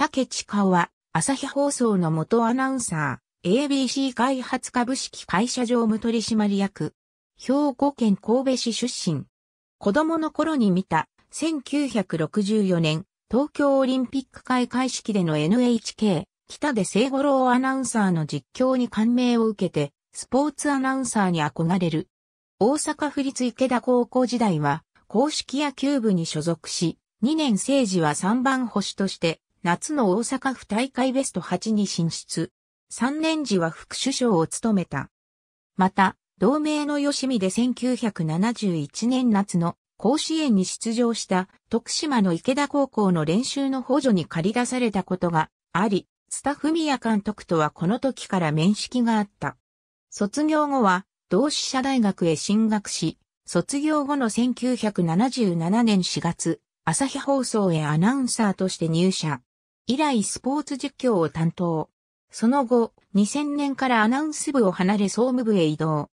竹地香は、朝日放送の元アナウンサー、ABC 開発株式会社常務取締役、兵庫県神戸市出身。子供の頃に見た、1964年、東京オリンピック開会式での NHK、北出聖五郎アナウンサーの実況に感銘を受けて、スポーツアナウンサーに憧れる。大阪府立池田高校時代は、公式野球部に所属し、2年政治は3番星として、夏の大阪府大会ベスト8に進出。3年時は副首相を務めた。また、同盟の吉見で1971年夏の甲子園に出場した徳島の池田高校の練習の補助に借り出されたことがあり、スタフ宮監督とはこの時から面識があった。卒業後は同志社大学へ進学し、卒業後の1977年4月、朝日放送へアナウンサーとして入社。以来スポーツ実況を担当。その後、2000年からアナウンス部を離れ総務部へ移動。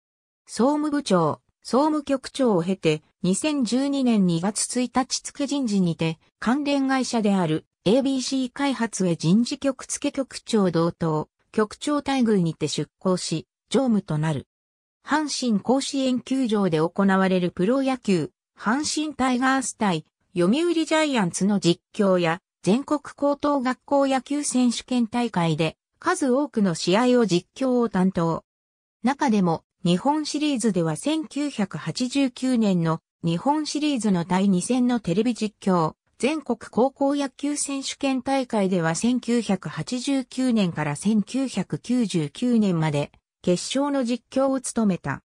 総務部長、総務局長を経て、2012年2月1日付人事にて、関連会社である ABC 開発へ人事局付局長同等、局長待遇にて出向し、常務となる。阪神甲子園球場で行われるプロ野球、阪神タイガース対、読売ジャイアンツの実況や、全国高等学校野球選手権大会で数多くの試合を実況を担当。中でも日本シリーズでは1989年の日本シリーズの第2戦のテレビ実況、全国高校野球選手権大会では1989年から1999年まで決勝の実況を務めた。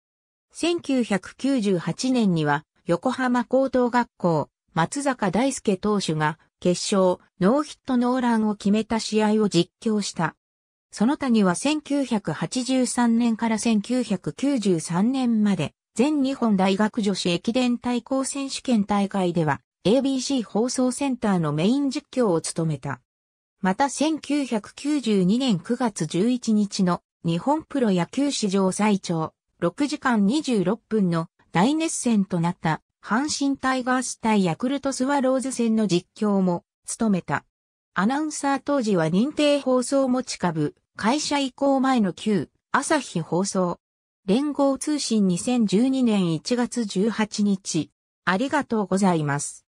1998年には横浜高等学校松坂大輔投手が決勝、ノーヒットノーランを決めた試合を実況した。その他には1983年から1993年まで、全日本大学女子駅伝対抗選手権大会では、ABC 放送センターのメイン実況を務めた。また1992年9月11日の日本プロ野球史上最長6時間26分の大熱戦となった阪神タイガース対ヤクルトスワローズ戦の実況も務めた。アナウンサー当時は認定放送持ち株、会社移行前の旧、朝日放送。連合通信2012年1月18日。ありがとうございます。